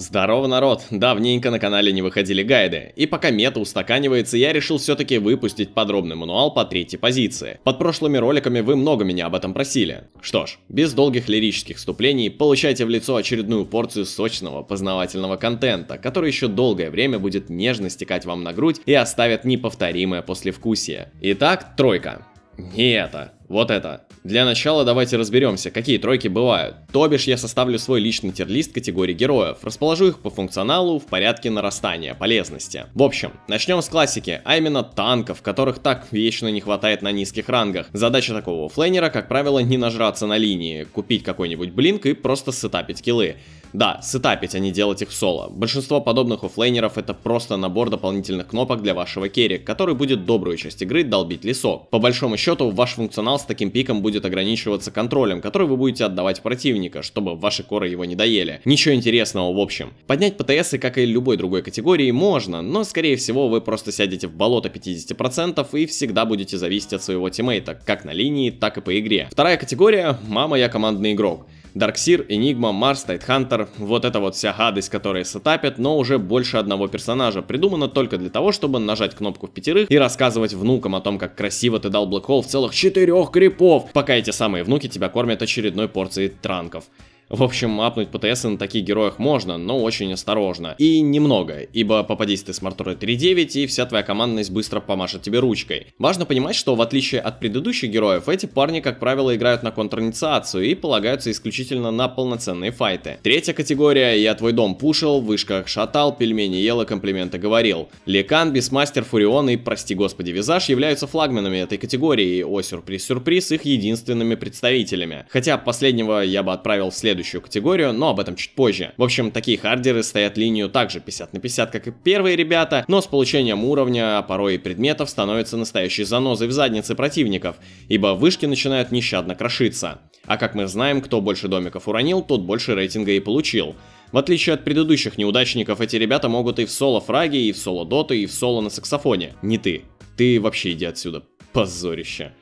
Здорово, народ! Давненько на канале не выходили гайды, и пока мета устаканивается, я решил все-таки выпустить подробный мануал по третьей позиции. Под прошлыми роликами вы много меня об этом просили. Что ж, без долгих лирических вступлений получайте в лицо очередную порцию сочного познавательного контента, который еще долгое время будет нежно стекать вам на грудь и оставит неповторимое послевкусие. Итак, тройка. Не это. Вот это. Для начала давайте разберемся, какие тройки бывают. То бишь я составлю свой личный терлист категории героев, расположу их по функционалу в порядке нарастания, полезности. В общем, начнем с классики, а именно танков, которых так вечно не хватает на низких рангах. Задача такого флейнера, как правило, не нажраться на линии, купить какой-нибудь блинк и просто сетапить киллы. Да, сетапить, а не делать их соло. Большинство подобных оффлейнеров это просто набор дополнительных кнопок для вашего керри, который будет добрую часть игры долбить лесок. По большому счету, ваш функционал с таким пиком будет ограничиваться контролем, который вы будете отдавать противника, чтобы ваши коры его не доели. Ничего интересного в общем. Поднять ПТСы, как и любой другой категории, можно, но скорее всего вы просто сядете в болото 50% и всегда будете зависеть от своего тиммейта, как на линии, так и по игре. Вторая категория – мама, я командный игрок. Дарксир, Энигма, Марс, Тайтхантер, вот это вот вся гадость, которые сетапят, но уже больше одного персонажа, придумано только для того, чтобы нажать кнопку в пятерых и рассказывать внукам о том, как красиво ты дал Блэк Холл в целых четырех крипов, пока эти самые внуки тебя кормят очередной порцией транков. В общем, апнуть ПТС на таких героях можно, но очень осторожно. И немного, ибо попадись ты с Мартурой 3.9 и вся твоя командность быстро помашет тебе ручкой. Важно понимать, что в отличие от предыдущих героев, эти парни, как правило, играют на контрнициацию и полагаются исключительно на полноценные файты. Третья категория «Я твой дом пушил», «Вышках шатал», «Пельмени ел и «Комплименты говорил». Лекан, Бисмастер, Фурион и, прости господи, Визаж являются флагменами этой категории и, о сюрприз-сюрприз, их единственными представителями. Хотя последнего я бы отправил в следующий следующую категорию, но об этом чуть позже. В общем, такие хардеры стоят линию также 50 на 50, как и первые ребята, но с получением уровня, а порой и предметов, становятся настоящей занозой в заднице противников, ибо вышки начинают нещадно крошиться. А как мы знаем, кто больше домиков уронил, тот больше рейтинга и получил. В отличие от предыдущих неудачников, эти ребята могут и в соло-фраге, и в соло-доты, и в соло на саксофоне. Не ты. Ты вообще иди отсюда. Позорище.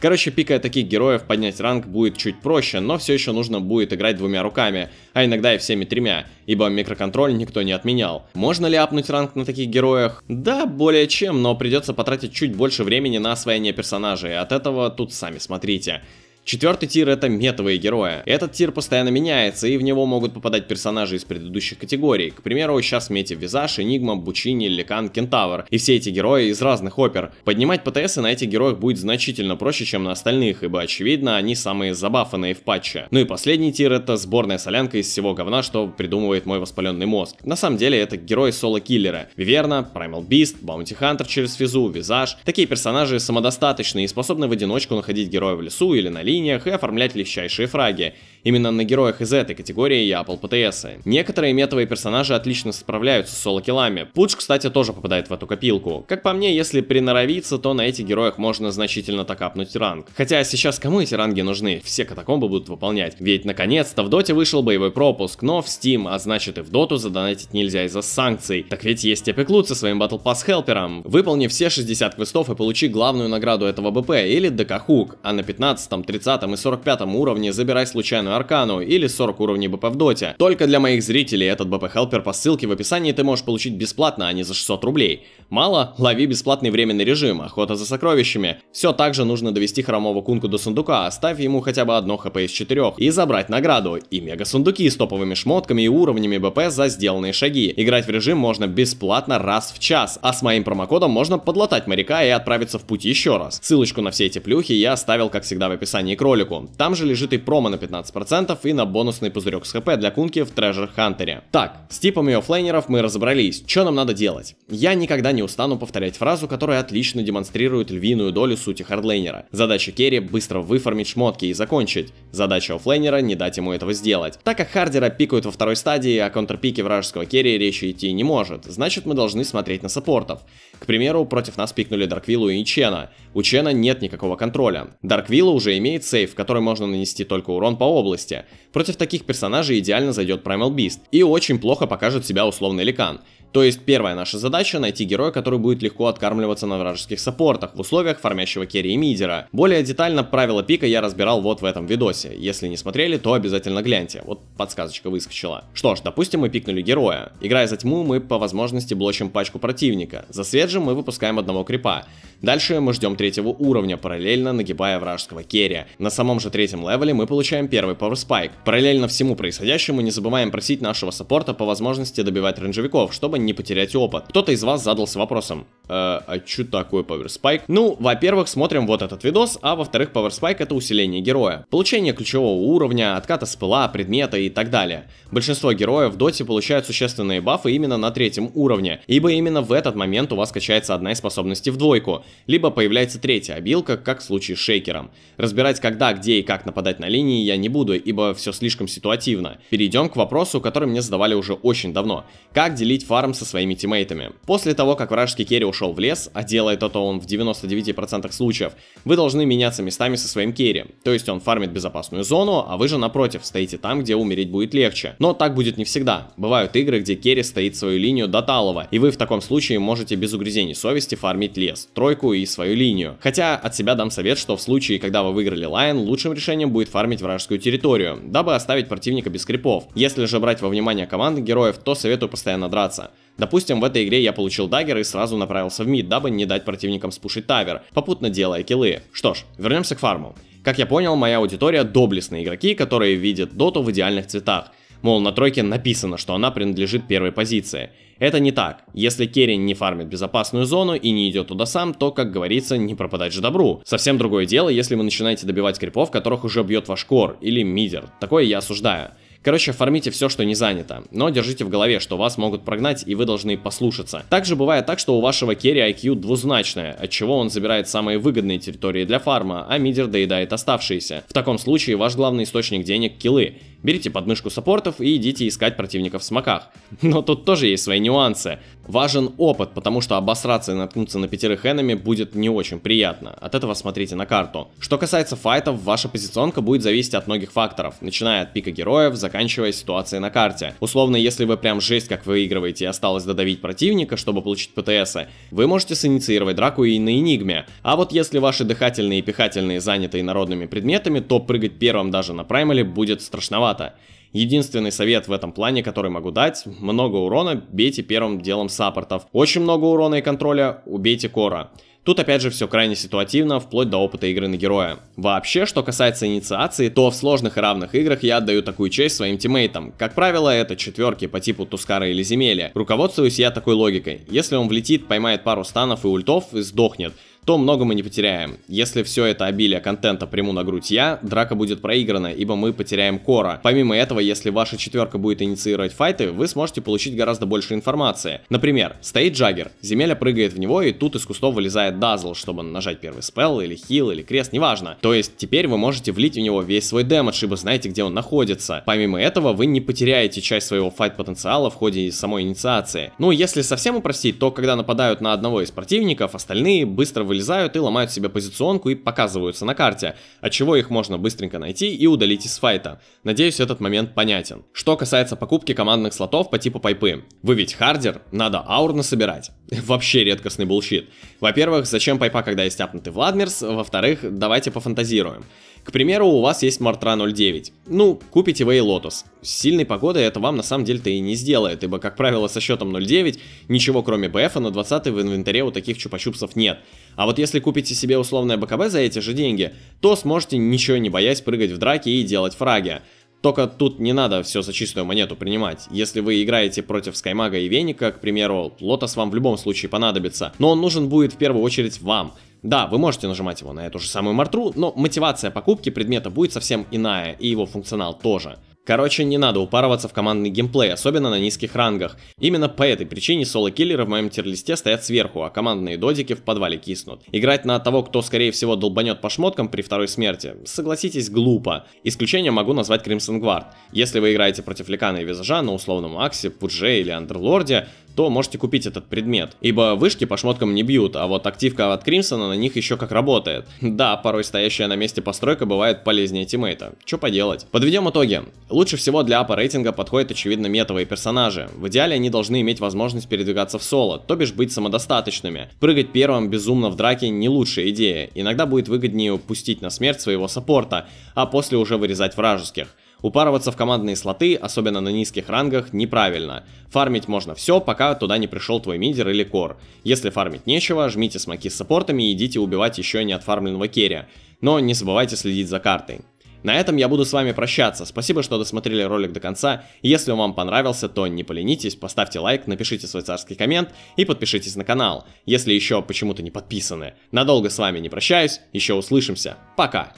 Короче, пикая таких героев, поднять ранг будет чуть проще, но все еще нужно будет играть двумя руками, а иногда и всеми тремя, ибо микроконтроль никто не отменял. Можно ли апнуть ранг на таких героях? Да, более чем, но придется потратить чуть больше времени на освоение персонажей, от этого тут сами смотрите. Четвертый тир это метовые герои. Этот тир постоянно меняется, и в него могут попадать персонажи из предыдущих категорий. К примеру, сейчас в мете Визаж, Энигма, Бучини, Ликан, Кентавр. И все эти герои из разных опер. Поднимать ПТС на этих героях будет значительно проще, чем на остальных, ибо очевидно, они самые забафанные в патче. Ну и последний тир это сборная солянка из всего говна, что придумывает мой воспаленный мозг. На самом деле это герои соло-киллера. Виверна, Primal Beast, Bounty Hunter через Физу, Визаж. Такие персонажи самодостаточные и способны в одиночку находить героя в лесу или на линии, линиях и оформлять легчайшие фраги. Именно на героях из этой категории я апал ПТСы. Некоторые метовые персонажи отлично справляются с соло-киллами. Пудж, кстати, тоже попадает в эту копилку. Как по мне, если приноровиться, то на этих героях можно значительно такапнуть ранг. Хотя сейчас кому эти ранги нужны? Все катакомбы будут выполнять. Ведь наконец-то в доте вышел боевой пропуск, но в Steam, а значит и в доту задонатить нельзя из-за санкций. Так ведь есть опеклут со своим Battle Pass Helperом. Выполни все 60 квестов и получи главную награду этого БП или ДК Хук, а на 15, 30 и 45 уровне забирай случайно аркану аркану или 40 уровней БП в доте. Только для моих зрителей этот БП-хелпер по ссылке в описании ты можешь получить бесплатно, а не за 600 рублей. Мало? Лови бесплатный временный режим, охота за сокровищами. Все также нужно довести хромого кунку до сундука, оставь ему хотя бы одно хп из 4 и забрать награду. И мега сундуки с топовыми шмотками и уровнями БП за сделанные шаги. Играть в режим можно бесплатно раз в час, а с моим промокодом можно подлатать моряка и отправиться в путь еще раз. Ссылочку на все эти плюхи я оставил, как всегда, в описании к ролику. Там же лежит и промо на 15% 15% и на бонусный пузырек с хп для кунки в Treasure Hunter. Так, с типами оффлейнеров мы разобрались, что нам надо делать? Я никогда не устану повторять фразу, которая отлично демонстрирует львиную долю сути хардлейнера. Задача керри быстро выформить шмотки и закончить. Задача оффлейнера не дать ему этого сделать. Так как хардера пикают во второй стадии, а контрпике вражеского керри речи идти не может, значит мы должны смотреть на саппортов. К примеру, против нас пикнули Дарквиллу и Ничена. У Чена нет никакого контроля. Дарквилла уже имеет сейф, который можно нанести только урон по области. Против таких персонажей идеально зайдет Primal Beast. И очень плохо покажет себя условный Ликан. То есть первая наша задача найти героя, который будет легко откармливаться на вражеских саппортах в условиях фармящего керри и мидера. Более детально правила пика я разбирал вот в этом видосе. Если не смотрели, то обязательно гляньте. Вот подсказочка выскочила. Что ж, допустим мы пикнули героя. Играя за тьму, мы по возможности блочим пачку противника. За свет же мы выпускаем одного крипа. Дальше мы ждем третьего третьего уровня, параллельно нагибая вражеского керри. На самом же третьем левеле мы получаем первый Power Spike. Параллельно всему происходящему не забываем просить нашего саппорта по возможности добивать ренджевиков, чтобы не потерять опыт. Кто-то из вас задался вопросом, э, а что такое Power Spike? Ну, во-первых, смотрим вот этот видос, а во-вторых, Power Spike это усиление героя. Получение ключевого уровня, отката с предмета и так далее. Большинство героев в доте получают существенные бафы именно на третьем уровне, ибо именно в этот момент у вас качается одна из способностей в двойку, либо появляется появляется третья обилка, как в случае с шейкером. Разбирать когда, где и как нападать на линии я не буду, ибо все слишком ситуативно. Перейдем к вопросу, который мне задавали уже очень давно. Как делить фарм со своими тиммейтами? После того, как вражеский керри ушел в лес, а делает это он в 99% случаев, вы должны меняться местами со своим керри. То есть он фармит безопасную зону, а вы же напротив, стоите там, где умереть будет легче. Но так будет не всегда. Бывают игры, где керри стоит свою линию до талого, и вы в таком случае можете без угрызений совести фармить лес, тройку и свою линию линию. Хотя от себя дам совет, что в случае, когда вы выиграли Лайн, лучшим решением будет фармить вражескую территорию, дабы оставить противника без крипов. Если же брать во внимание команды героев, то советую постоянно драться. Допустим, в этой игре я получил дагер и сразу направился в мид, дабы не дать противникам спушить тавер, попутно делая киллы. Что ж, вернемся к фарму. Как я понял, моя аудитория доблестные игроки, которые видят доту в идеальных цветах. Мол, на тройке написано, что она принадлежит первой позиции. Это не так. Если Керин не фармит безопасную зону и не идет туда сам, то, как говорится, не пропадать же добру. Совсем другое дело, если вы начинаете добивать крипов, которых уже бьет ваш кор или мидер. Такое я осуждаю. Короче, фармите все, что не занято, но держите в голове, что вас могут прогнать и вы должны послушаться. Также бывает так, что у вашего керри IQ двузначное, от чего он забирает самые выгодные территории для фарма, а мидер доедает оставшиеся. В таком случае ваш главный источник денег – килы. Берите подмышку саппортов и идите искать противников в смоках. Но тут тоже есть свои нюансы. Важен опыт, потому что обосраться и наткнуться на пятерых энами будет не очень приятно. От этого смотрите на карту. Что касается файтов, ваша позиционка будет зависеть от многих факторов, начиная от пика героев, заканчивая ситуацией на карте. Условно, если вы прям жесть как выигрываете и осталось додавить противника, чтобы получить ПТС, вы можете синициировать драку и на Энигме. А вот если ваши дыхательные и пихательные заняты инородными предметами, то прыгать первым даже на праймале будет страшновато маловато. Единственный совет в этом плане, который могу дать, много урона бейте первым делом саппортов. Очень много урона и контроля убейте кора. Тут опять же все крайне ситуативно, вплоть до опыта игры на героя. Вообще, что касается инициации, то в сложных и равных играх я отдаю такую честь своим тиммейтам. Как правило, это четверки по типу Тускара или Земеля. Руководствуюсь я такой логикой. Если он влетит, поймает пару станов и ультов и сдохнет, то много мы не потеряем. Если все это обилие контента приму на грудь я, драка будет проиграна, ибо мы потеряем кора. Помимо этого, если ваша четверка будет инициировать файты, вы сможете получить гораздо больше информации. Например, стоит Джаггер, земеля прыгает в него и тут из кустов вылезает Дазл, чтобы нажать первый спелл или хил или крест, неважно. То есть теперь вы можете влить в него весь свой дэмэдж, ибо знаете где он находится. Помимо этого, вы не потеряете часть своего файт потенциала в ходе самой инициации. Ну, если совсем упростить, то когда нападают на одного из противников, остальные быстро вылезают вылезают и ломают себе позиционку и показываются на карте, от чего их можно быстренько найти и удалить из файта. Надеюсь, этот момент понятен. Что касается покупки командных слотов по типу пайпы. Вы ведь хардер, надо аур насобирать. Вообще редкостный булщит. Во-первых, зачем пайпа, когда есть апнутый Владмерс? Во-вторых, давайте пофантазируем. К примеру, у вас есть Мартра 09. Ну, купите вы и Лотос. С сильной погодой это вам на самом деле-то и не сделает, ибо, как правило, со счетом 0.9 ничего кроме БФ на 20 в инвентаре у таких чупа-чупсов нет. А вот если купите себе условное БКБ за эти же деньги, то сможете ничего не боясь прыгать в драке и делать фраги. Только тут не надо все за чистую монету принимать. Если вы играете против Скаймага и Веника, к примеру, Лотос вам в любом случае понадобится, но он нужен будет в первую очередь вам. Да, вы можете нажимать его на эту же самую мартру, но мотивация покупки предмета будет совсем иная, и его функционал тоже. Короче, не надо упарываться в командный геймплей, особенно на низких рангах. Именно по этой причине соло-киллеры в моем тирлисте стоят сверху, а командные додики в подвале киснут. Играть на того, кто скорее всего долбанет по шмоткам при второй смерти, согласитесь, глупо. Исключение могу назвать Crimson Guard. Если вы играете против Ликана и Визажа на условном Аксе, Пудже или Андерлорде, то можете купить этот предмет, ибо вышки по шмоткам не бьют, а вот активка от Кримсона на них еще как работает. Да, порой стоящая на месте постройка бывает полезнее тиммейта, что поделать. Подведем итоги. Лучше всего для апа рейтинга подходят очевидно метовые персонажи. В идеале они должны иметь возможность передвигаться в соло, то бишь быть самодостаточными. Прыгать первым безумно в драке не лучшая идея, иногда будет выгоднее упустить на смерть своего саппорта, а после уже вырезать вражеских. Упарываться в командные слоты, особенно на низких рангах, неправильно. Фармить можно все, пока туда не пришел твой мидер или кор. Если фармить нечего, жмите смоки с саппортами и идите убивать еще не отфармленного керри. Но не забывайте следить за картой. На этом я буду с вами прощаться. Спасибо, что досмотрели ролик до конца. Если он вам понравился, то не поленитесь, поставьте лайк, напишите свой царский коммент и подпишитесь на канал, если еще почему-то не подписаны. Надолго с вами не прощаюсь, еще услышимся. Пока!